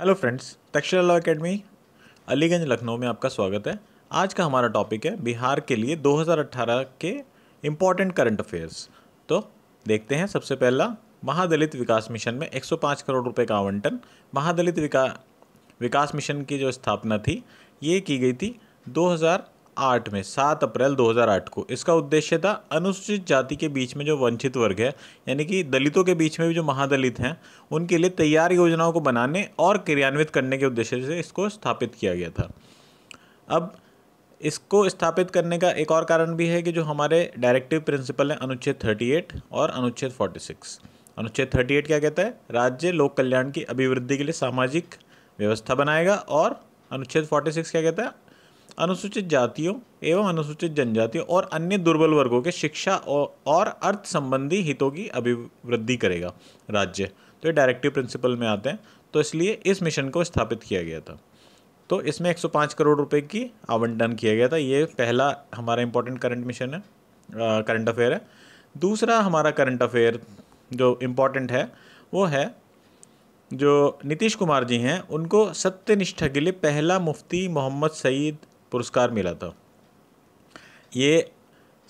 hello friends Takshashila law academy Aliganj Lucknow में आपका स्वागत है आज का हमारा टॉपिक है बिहार के लिए 2018 के इम्पॉर्टेंट करंट अफेयर्स तो देखते हैं सबसे पहला महादलित विकास मिशन में 105 करोड़ रुपए का आवंटन महादलित विका विकास मिशन की जो स्थापना थी ये की गई थी 2008 में 7 अप्रैल 2008 को इसका उद्देश्य था अनुसूचित जाति के बीच में जो वंचित वर्ग है यानी कि दलितों के बीच में भी जो महादलित हैं उनके लिए तैयार योजनाओं को बनाने और क्रियान्वित करने के उद्देश्य से इसको स्थापित किया गया था अब इसको स्थापित करने का एक और कारण भी है कि जो हमारे डायरेक्टिव प्रिंसिपल हैं अनुच्छेद थर्टी और अनुच्छेद फोर्टी अनुच्छेद थर्टी क्या कहता है राज्य लोक कल्याण की अभिवृद्धि के लिए सामाजिक व्यवस्था बनाएगा और अनुच्छेद 46 क्या कहता है अनुसूचित जातियों एवं अनुसूचित जनजातियों और अन्य दुर्बल वर्गों के शिक्षा और अर्थ संबंधी हितों की अभिवृद्धि करेगा राज्य तो ये डायरेक्टिव प्रिंसिपल में आते हैं तो इसलिए इस मिशन को स्थापित किया गया था तो इसमें 105 करोड़ रुपए की आवंटन किया गया था ये पहला हमारा इम्पोर्टेंट करंट मिशन है करंट अफेयर है दूसरा हमारा करंट अफेयर जो इम्पोर्टेंट है वो है जो नीतीश कुमार जी हैं उनको सत्यनिष्ठा के लिए पहला मुफ्ती मोहम्मद सईद पुरस्कार मिला था ये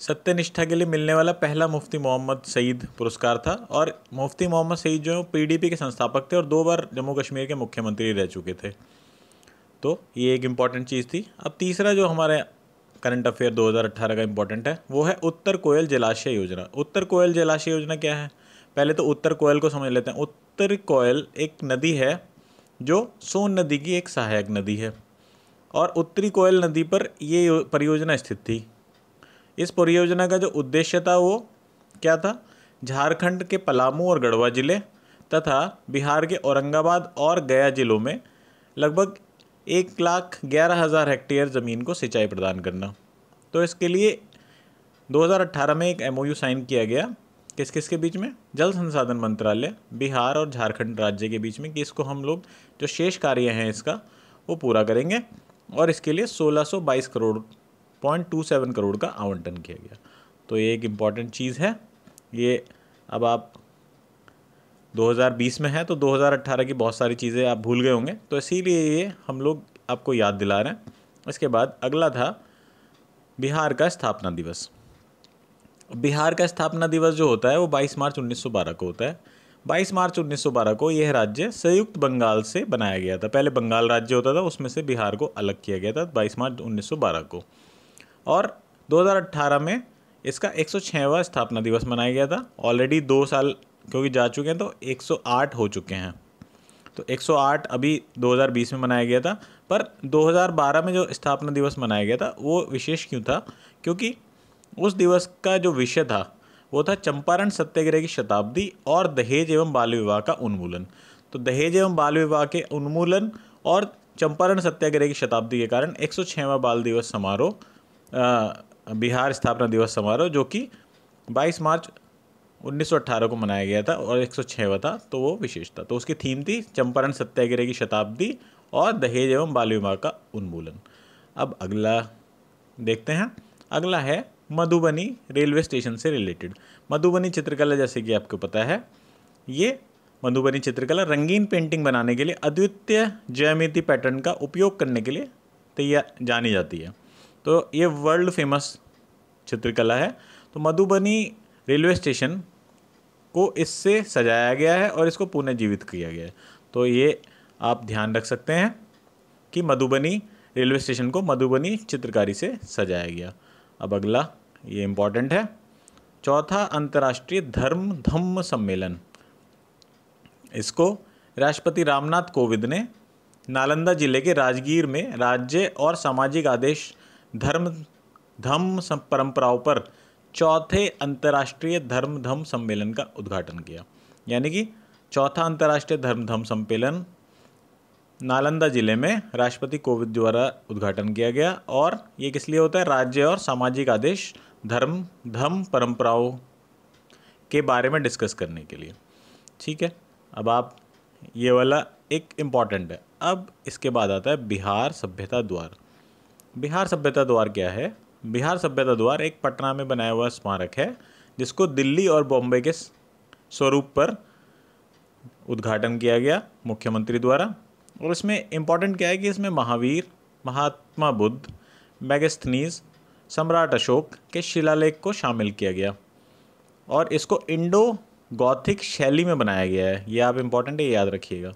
सत्यनिष्ठा के लिए मिलने वाला पहला मुफ्ती मोहम्मद सईद पुरस्कार था और मुफ्ती मोहम्मद सईद जो है पी के संस्थापक थे और दो बार जम्मू कश्मीर के मुख्यमंत्री रह चुके थे तो ये एक इम्पॉर्टेंट चीज़ थी अब तीसरा जो हमारे करंट अफेयर 2018 का इम्पॉर्टेंट है वो है उत्तर कोयल जलाशय योजना उत्तर कोयल जलाशय योजना क्या है पहले तो उत्तर कोयल को समझ लेते हैं उत्तर कोयल एक नदी है जो सोन नदी की एक सहायक नदी है और उत्तरी कोयल नदी पर ये परियोजना स्थित थी इस परियोजना का जो उद्देश्य था वो क्या था झारखंड के पलामू और गढ़वा ज़िले तथा बिहार के औरंगाबाद और गया ज़िलों में लगभग एक लाख ग्यारह हज़ार हेक्टेयर ज़मीन को सिंचाई प्रदान करना तो इसके लिए 2018 में एक एमओयू साइन किया गया किस किस के बीच में जल संसाधन मंत्रालय बिहार और झारखंड राज्य के बीच में कि इसको हम लोग जो शेष कार्य हैं इसका वो पूरा करेंगे और इसके लिए 1622 crore point two seven crore का आवंटन किया गया तो ये एक इम्पॉर्टेंट चीज़ है ये अब आप 2020 में है तो 2018 की बहुत सारी चीज़ें आप भूल गए होंगे तो इसीलिए ये हम लोग आपको याद दिला रहे हैं इसके बाद अगला था बिहार का स्थापना दिवस बिहार का स्थापना दिवस जो होता है वो 22 मार्च 1912 को होता है 22 मार्च 1912 को यह राज्य संयुक्त बंगाल से बनाया गया था पहले बंगाल राज्य होता था उसमें से बिहार को अलग किया गया था 22 मार्च 1912 को और 2018 में इसका 106वां स्थापना दिवस मनाया गया था ऑलरेडी दो साल क्योंकि जा चुके हैं तो 108 हो चुके हैं तो 108 अभी 2020 में मनाया गया था पर 2012 में जो स्थापना दिवस मनाया गया था वो विशेष क्यों था क्योंकि उस दिवस का जो विषय था वो था चंपारण सत्याग्रह की शताब्दी और दहेज एवं बाल विवाह का उन्मूलन तो दहेज एवं बाल विवाह के उन्मूलन और चंपारण सत्याग्रह की शताब्दी के कारण एक सौ बाल दिवस समारोह बिहार स्थापना दिवस समारोह जो कि 22 मार्च 1918 को मनाया गया था और एक सौ था तो वो विशेष था तो उसकी थीम थी चंपारण सत्याग्रह की शताब्दी और दहेज एवं बाल विवाह का उन्मूलन अब अगला देखते हैं अगला है मधुबनी रेलवे स्टेशन से रिलेटेड मधुबनी चित्रकला जैसे कि आपको पता है ये मधुबनी चित्रकला रंगीन पेंटिंग बनाने के लिए अद्वितीय ज्यामिति पैटर्न का उपयोग करने के लिए तैयार जानी जाती है तो ये वर्ल्ड फेमस चित्रकला है तो मधुबनी रेलवे स्टेशन को इससे सजाया गया है और इसको पुनर्जीवित किया गया है तो ये आप ध्यान रख सकते हैं कि मधुबनी रेलवे स्टेशन को मधुबनी चित्रकारी से सजाया गया अब अगला ये इम्पॉर्टेंट है चौथा अंतर्राष्ट्रीय धर्म धम्म सम्मेलन इसको राष्ट्रपति रामनाथ कोविंद ने नालंदा जिले के राजगीर में राज्य और सामाजिक आदेश धर्म धम्म परंपराओं पर चौथे अंतर्राष्ट्रीय धर्म धम्म सम्मेलन का उद्घाटन किया यानी कि चौथा अंतर्राष्ट्रीय धर्म धम्म सम्मेलन नालंदा ज़िले में राष्ट्रपति कोविंद द्वारा उद्घाटन किया गया और ये किस लिए होता है राज्य और सामाजिक आदेश धर्म धर्म परंपराओं के बारे में डिस्कस करने के लिए ठीक है अब आप ये वाला एक इम्पॉर्टेंट है अब इसके बाद आता है बिहार सभ्यता द्वार बिहार सभ्यता द्वार क्या है बिहार सभ्यता द्वार एक पटना में बनाया हुआ स्मारक है जिसको दिल्ली और बॉम्बे के स्वरूप पर उद्घाटन किया गया मुख्यमंत्री द्वारा और इसमें इम्पॉर्टेंट क्या है कि इसमें महावीर महात्मा बुद्ध मैगस्थनीज सम्राट अशोक के शिलालेख को शामिल किया गया और इसको इंडो गौथिक शैली में बनाया गया है ये आप इम्पॉर्टेंट है याद रखिएगा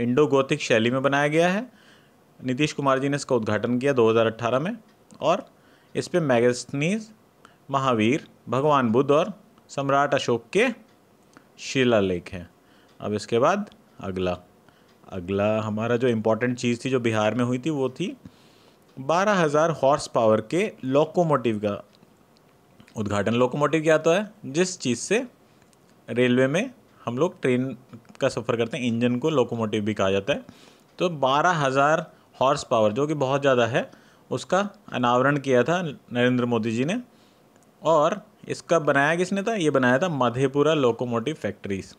इंडो गौथिक शैली में बनाया गया है नीतीश कुमार जी ने इसका उद्घाटन किया 2018 में और इस पर मैगस्थनीज महावीर भगवान बुद्ध और सम्राट अशोक के शिलालेख हैं अब इसके बाद अगला अगला हमारा जो इम्पोर्टेंट चीज़ थी जो बिहार में हुई थी वो थी बारह हज़ार हॉर्स पावर के लोकोमोटिव का उद्घाटन लोकोमोटिव क्या होता तो है जिस चीज़ से रेलवे में हम लोग ट्रेन का सफ़र करते हैं इंजन को लोकोमोटिव भी कहा जाता है तो बारह हज़ार हॉर्स पावर जो कि बहुत ज़्यादा है उसका अनावरण किया था नरेंद्र मोदी जी ने और इसका बनाया किसने था ये बनाया था Madhepura locomotive factories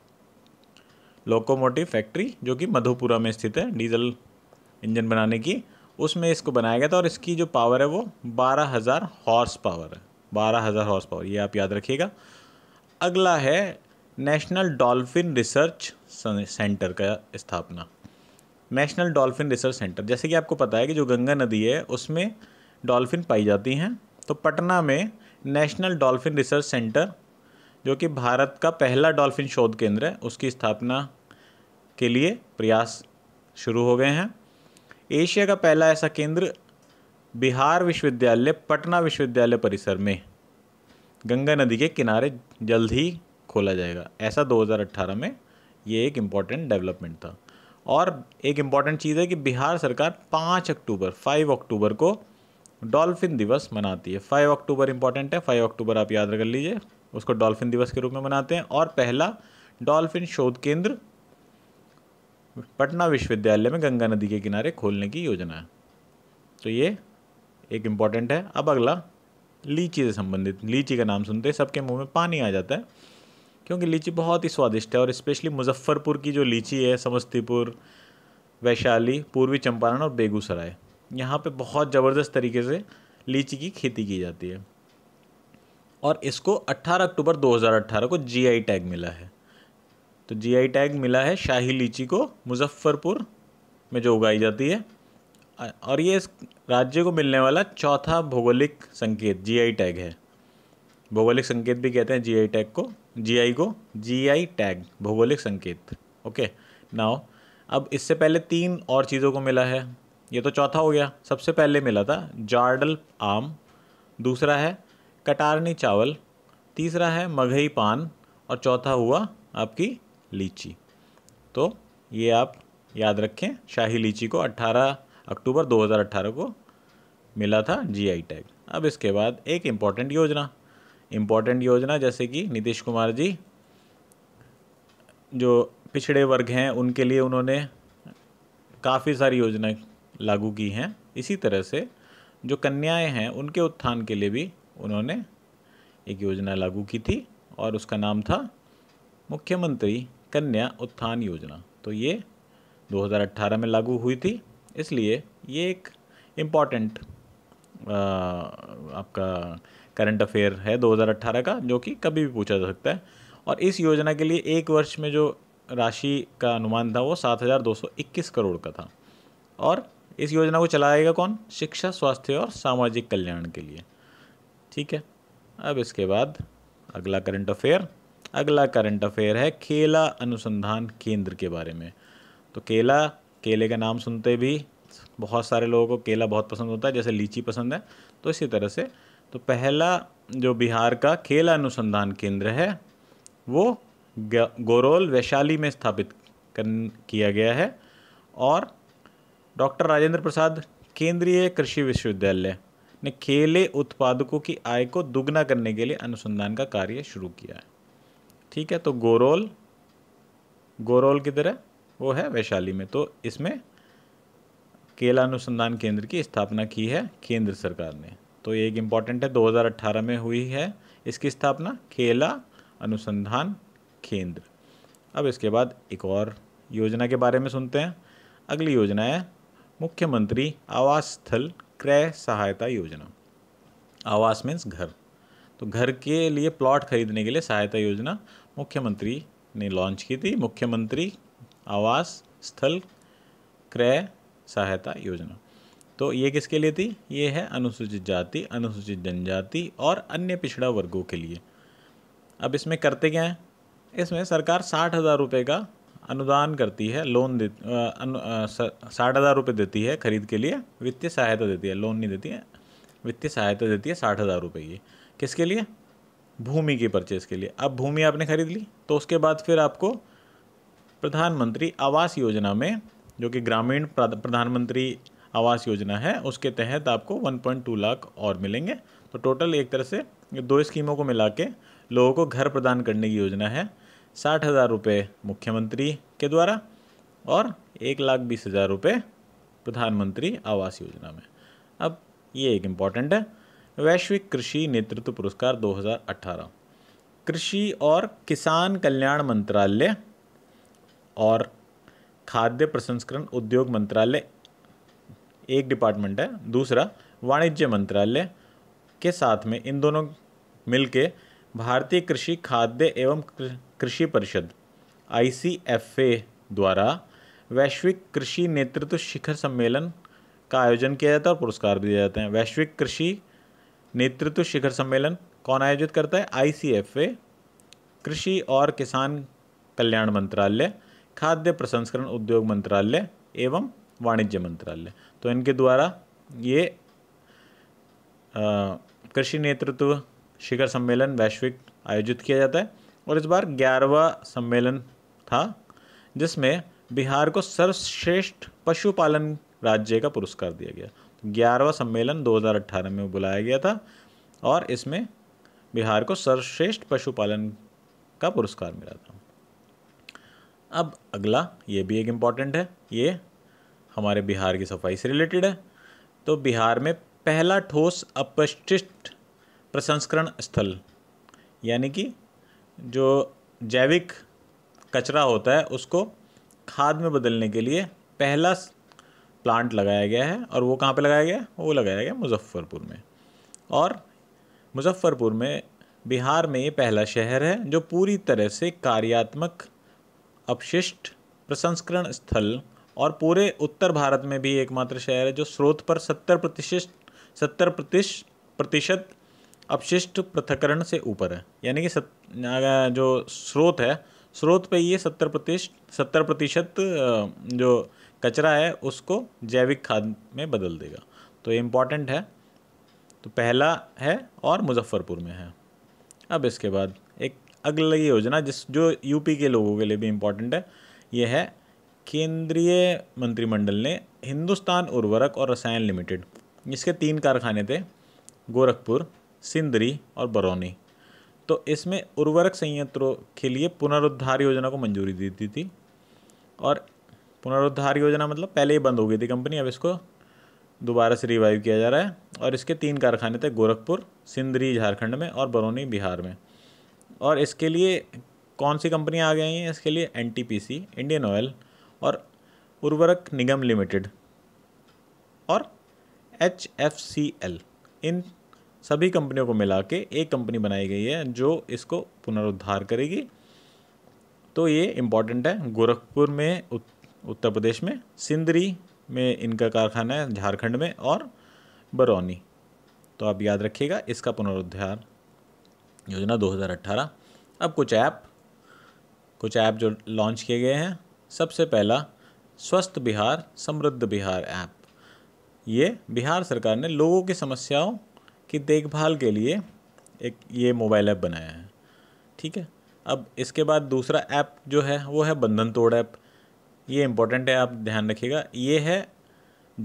locomotive factory जो कि मधुपुरा में स्थित है डीजल इंजन बनाने की उसमें इसको बनाया गया था और इसकी जो पावर है वो बारह हज़ार हॉर्स पावर है बारह हज़ार हॉर्स पावर ये आप याद रखिएगा अगला है नेशनल डॉल्फिन रिसर्च सेंटर का स्थापना नेशनल डॉल्फिन रिसर्च सेंटर जैसे कि आपको पता है कि जो गंगा नदी है उसमें डॉल्फिन पाई जाती हैं तो पटना में नेशनल डॉल्फिन रिसर्च सेंटर जो कि भारत का पहला डॉल्फिन शोध केंद्र है उसकी स्थापना के लिए प्रयास शुरू हो गए हैं एशिया का पहला ऐसा केंद्र बिहार विश्वविद्यालय पटना विश्वविद्यालय परिसर में गंगा नदी के किनारे जल्द ही खोला जाएगा ऐसा 2018 में ये एक इम्पॉर्टेंट डेवलपमेंट था और एक इम्पॉर्टेंट चीज़ है कि बिहार सरकार 5 अक्टूबर 5 अक्टूबर को डॉल्फिन दिवस मनाती है 5 अक्टूबर इम्पॉर्टेंट है 5 अक्टूबर आप याद कर लीजिए उसको डॉल्फिन दिवस के रूप में मनाते हैं और पहला डॉल्फिन शोध केंद्र पटना विश्वविद्यालय में गंगा नदी के किनारे खोलने की योजना है तो ये एक इम्पॉर्टेंट है अब अगला लीची से संबंधित लीची का नाम सुनते हैं सबके मुंह में पानी आ जाता है क्योंकि लीची बहुत ही स्वादिष्ट है और स्पेशली मुजफ्फरपुर की जो लीची है समस्तीपुर वैशाली पूर्वी चंपारण और बेगूसराय यहाँ पे बहुत ज़बरदस्त तरीके से लीची की खेती की जाती है और इसको 18 अक्टूबर 2018 को जीआई टैग मिला है तो जीआई टैग मिला है शाही लीची को मुजफ्फरपुर में जो उगाई जाती है और ये इस राज्य को मिलने वाला चौथा भौगोलिक संकेत जीआई टैग है भौगोलिक संकेत भी कहते हैं जीआई टैग को जीआई को जीआई टैग भौगोलिक संकेत ओके नाउ अब इससे पहले तीन और चीज़ों को मिला है ये तो चौथा हो गया सबसे पहले मिला था जार्डल आम दूसरा है कटारनी चावल तीसरा है मघई पान और चौथा हुआ आपकी लीची तो ये आप याद रखें शाही लीची को 18 अक्टूबर 2018 को मिला था जीआई टैग अब इसके बाद एक इम्पॉर्टेंट योजना इम्पॉर्टेंट योजना जैसे कि नीतीश कुमार जी जो पिछड़े वर्ग हैं उनके लिए उन्होंने काफ़ी सारी योजनाएं लागू की हैं इसी तरह से जो कन्याएं हैं उनके उत्थान के लिए भी उन्होंने एक योजना लागू की थी और उसका नाम था मुख्यमंत्री कन्या उत्थान योजना तो ये 2018 में लागू हुई थी इसलिए ये एक इम्पॉर्टेंट आपका करंट अफेयर है 2018 का जो कि कभी भी पूछा जा सकता है और इस योजना के लिए एक वर्ष में जो राशि का अनुमान था वो 7,221 करोड़ का था और इस योजना को चलाएगा कौन शिक्षा स्वास्थ्य और सामाजिक कल्याण के लिए ठीक है अब इसके बाद अगला करंट अफेयर अगला करंट अफेयर है केला अनुसंधान केंद्र के बारे में तो केला केले का नाम सुनते भी बहुत सारे लोगों को केला बहुत पसंद होता है जैसे लीची पसंद है तो इसी तरह से तो पहला जो बिहार का केला अनुसंधान केंद्र है वो गोरोल वैशाली में स्थापित कर किया गया है और डॉक्टर राजेंद्र प्रसाद केंद्रीय कृषि विश्वविद्यालय ने केले उत्पादकों की आय को दुगना करने के लिए अनुसंधान का कार्य शुरू किया है ठीक है तो गोरोल गोरोल किधर है वो है वैशाली में तो इसमें केला अनुसंधान केंद्र की स्थापना की है केंद्र सरकार ने तो ये एक इम्पॉर्टेंट है 2018 में हुई है इसकी स्थापना केला अनुसंधान केंद्र अब इसके बाद एक और योजना के बारे में सुनते हैं अगली योजना है मुख्यमंत्री आवास स्थल क्रय सहायता योजना आवास मीन्स घर तो घर के लिए प्लॉट खरीदने के लिए सहायता योजना मुख्यमंत्री ने लॉन्च की थी मुख्यमंत्री आवास स्थल क्रय सहायता योजना तो ये किसके लिए थी ये है अनुसूचित जाति अनुसूचित जनजाति और अन्य पिछड़ा वर्गों के लिए अब इसमें करते क्या है इसमें सरकार साठ हज़ार रुपये का अनुदान करती है लोन दे साठ हज़ार रुपये देती है खरीद के लिए वित्तीय सहायता देती है लोन नहीं देती है वित्तीय सहायता देती है साठ हज़ार रुपये की किसके लिए भूमि की परचेज़ के लिए अब भूमि आपने खरीद ली तो उसके बाद फिर आपको प्रधानमंत्री आवास योजना में जो कि ग्रामीण प्रधानमंत्री आवास योजना है उसके तहत आपको 1.2 लाख और मिलेंगे तो टोटल एक तरह से दो स्कीमों को मिला के लोगों को घर प्रदान करने की योजना है साठ हज़ार रुपये मुख्यमंत्री के द्वारा और एक लाख बीस हज़ार रुपये प्रधानमंत्री आवास योजना में अब ये एक इम्पॉर्टेंट है वैश्विक कृषि नेतृत्व पुरस्कार 2018 कृषि और किसान कल्याण मंत्रालय और खाद्य प्रसंस्करण उद्योग मंत्रालय एक डिपार्टमेंट है दूसरा वाणिज्य मंत्रालय के साथ में इन दोनों मिलके भारतीय कृषि खाद्य एवं कृषि परिषद आई द्वारा वैश्विक कृषि नेतृत्व शिखर सम्मेलन का आयोजन किया जाता है और पुरस्कार भी दिए जाते हैं वैश्विक कृषि नेतृत्व शिखर सम्मेलन कौन आयोजित करता है आई कृषि और किसान कल्याण मंत्रालय खाद्य प्रसंस्करण उद्योग मंत्रालय एवं वाणिज्य मंत्रालय तो इनके द्वारा ये कृषि नेतृत्व शिखर सम्मेलन वैश्विक आयोजित किया जाता है और इस बार ग्यारहवा सम्मेलन था जिसमें बिहार को सर्वश्रेष्ठ पशुपालन राज्य का पुरस्कार दिया गया तो ग्यारहवा सम्मेलन 2018 में बुलाया गया था और इसमें बिहार को सर्वश्रेष्ठ पशुपालन का पुरस्कार मिला था अब अगला ये भी एक इम्पॉर्टेंट है ये हमारे बिहार की सफाई से रिलेटेड है तो बिहार में पहला ठोस अपशिष्ट प्रसंस्करण स्थल यानी कि जो जैविक कचरा होता है उसको खाद में बदलने के लिए पहला प्लांट लगाया गया है और वो कहाँ पे लगाया गया वो लगाया गया मुजफ्फ़रपुर में और मुजफ्फ़रपुर में बिहार में ये पहला शहर है जो पूरी तरह से कार्यात्मक अपशिष्ट प्रसंस्करण स्थल और पूरे उत्तर भारत में भी एकमात्र शहर है जो स्रोत पर सत्तर प्रतिशत सत्तर प्रतिश प्रतिशत अपशिष्ट पृथकरण से ऊपर है यानी कि सत, जो स्रोत है स्रोत पे ये सत्तर प्रतिशत सत्तर प्रतिशत जो कचरा है उसको जैविक खाद में बदल देगा तो ये इम्पॉर्टेंट है तो पहला है और मुजफ्फरपुर में है अब इसके बाद एक अगली योजना जिस जो यूपी के लोगों के लिए भी इम्पॉर्टेंट है ये है केंद्रीय मंत्रिमंडल ने हिंदुस्तान उर्वरक और रसायन लिमिटेड इसके तीन कारखाने थे गोरखपुर सिंदरी और बरौनी तो इसमें उर्वरक संयंत्रों के लिए पुनरुद्धार योजना को मंजूरी दी दी थी और पुनरुद्धार योजना मतलब पहले ही बंद हो गई थी कंपनी अब इसको दोबारा से रिवाइव किया जा रहा है और इसके तीन कारखाने थे गोरखपुर सिंदरी झारखंड में और बरौनी बिहार में और इसके लिए कौन सी कंपनियाँ आ गई हैं इसके लिए एन इंडियन ऑयल और उर्वरक निगम लिमिटेड और एच इन सभी कंपनियों को मिला के एक कंपनी बनाई गई है जो इसको पुनरुद्धार करेगी तो ये इम्पॉर्टेंट है गोरखपुर में उत, उत्तर प्रदेश में सिंदरी में इनका कारखाना है झारखंड में और बरौनी तो आप याद रखिएगा इसका पुनरुद्धार योजना 2018 अब कुछ ऐप कुछ ऐप जो लॉन्च किए गए हैं सबसे पहला स्वस्थ बिहार समृद्ध बिहार ऐप ये बिहार सरकार ने लोगों की समस्याओं की देखभाल के लिए एक ये मोबाइल ऐप बनाया है ठीक है अब इसके बाद दूसरा ऐप जो है वो है बंधन तोड़ ऐप ये इम्पोर्टेंट है आप ध्यान रखिएगा ये है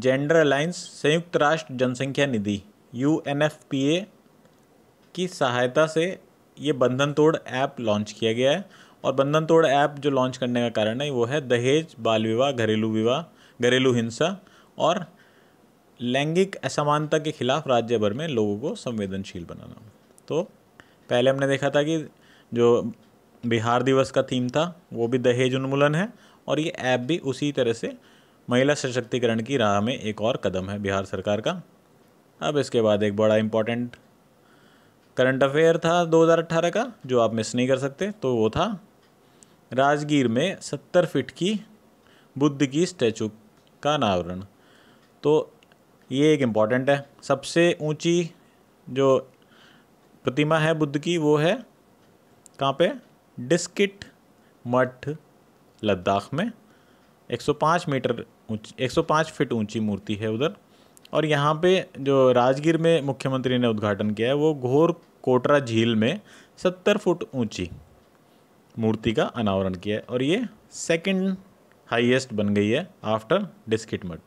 जेंडर अलाइंस संयुक्त राष्ट्र जनसंख्या निधि यू की सहायता से ये बंधन तोड़ ऐप लॉन्च किया गया है और बंधन तोड़ ऐप जो लॉन्च करने का कारण है वो है दहेज बाल विवाह घरेलू विवाह घरेलू हिंसा और लैंगिक असमानता के खिलाफ राज्य भर में लोगों को संवेदनशील बनाना तो पहले हमने देखा था कि जो बिहार दिवस का थीम था वो भी दहेज उन्मूलन है और ये ऐप भी उसी तरह से महिला सशक्तिकरण की राह में एक और कदम है बिहार सरकार का अब इसके बाद एक बड़ा इम्पॉर्टेंट करंट अफेयर था 2018 का जो आप मिस नहीं कर सकते तो वो था राजगीर में 70 फीट की बुद्ध की स्टैचू का अनावरण तो ये एक इम्पॉर्टेंट है सबसे ऊंची जो प्रतिमा है बुद्ध की वो है कहाँ पे डिस्किट मठ लद्दाख में 105 मीटर ऊँची 105 फीट ऊंची मूर्ति है उधर और यहाँ पे जो राजगीर में मुख्यमंत्री ने उद्घाटन किया है वो घोर कोटरा झील में 70 फुट ऊंची मूर्ति का अनावरण किया है और ये सेकंड हाईएस्ट बन गई है आफ्टर डिस्किट मठ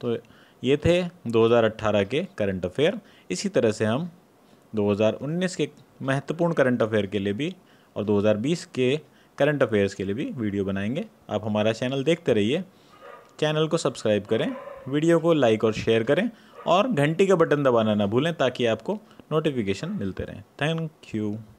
तो ये थे 2018 के करंट अफेयर इसी तरह से हम 2019 के महत्वपूर्ण करंट अफेयर के लिए भी और 2020 के करंट अफेयर्स के लिए भी वीडियो बनाएंगे आप हमारा चैनल देखते रहिए चैनल को सब्सक्राइब करें वीडियो को लाइक और शेयर करें और घंटी का बटन दबाना ना भूलें ताकि आपको नोटिफिकेशन मिलते रहें थैंक यू